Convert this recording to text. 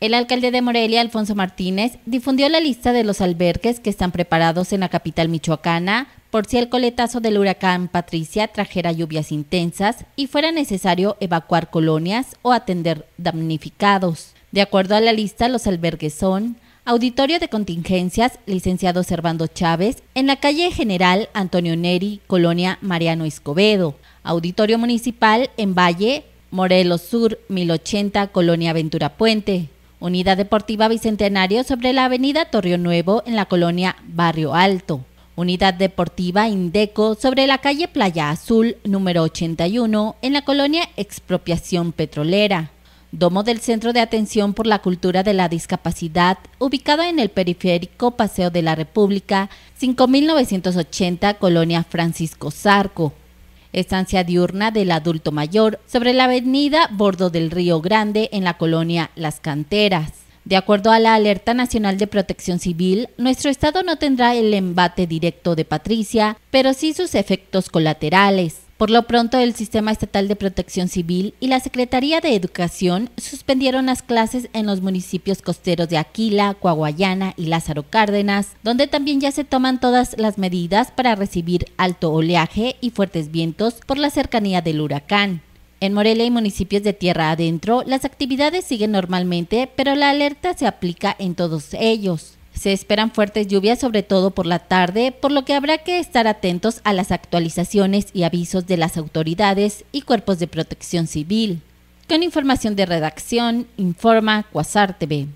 El alcalde de Morelia, Alfonso Martínez, difundió la lista de los albergues que están preparados en la capital michoacana por si el coletazo del huracán Patricia trajera lluvias intensas y fuera necesario evacuar colonias o atender damnificados. De acuerdo a la lista, los albergues son Auditorio de Contingencias, licenciado Servando Chávez, en la calle General Antonio Neri, Colonia Mariano Escobedo. Auditorio Municipal en Valle, Morelos Sur, 1080, Colonia Ventura Puente. Unidad Deportiva Bicentenario sobre la avenida Torrio Nuevo en la colonia Barrio Alto. Unidad Deportiva Indeco sobre la calle Playa Azul número 81 en la colonia Expropiación Petrolera. Domo del Centro de Atención por la Cultura de la Discapacidad, ubicado en el periférico Paseo de la República, 5980, Colonia Francisco Zarco estancia diurna del adulto mayor, sobre la avenida Bordo del Río Grande en la colonia Las Canteras. De acuerdo a la Alerta Nacional de Protección Civil, nuestro estado no tendrá el embate directo de Patricia, pero sí sus efectos colaterales. Por lo pronto, el Sistema Estatal de Protección Civil y la Secretaría de Educación suspendieron las clases en los municipios costeros de Aquila, Coahuayana y Lázaro Cárdenas, donde también ya se toman todas las medidas para recibir alto oleaje y fuertes vientos por la cercanía del huracán. En Morelia y municipios de tierra adentro, las actividades siguen normalmente, pero la alerta se aplica en todos ellos. Se esperan fuertes lluvias, sobre todo por la tarde, por lo que habrá que estar atentos a las actualizaciones y avisos de las autoridades y cuerpos de protección civil. Con información de redacción, informa Cuasar TV.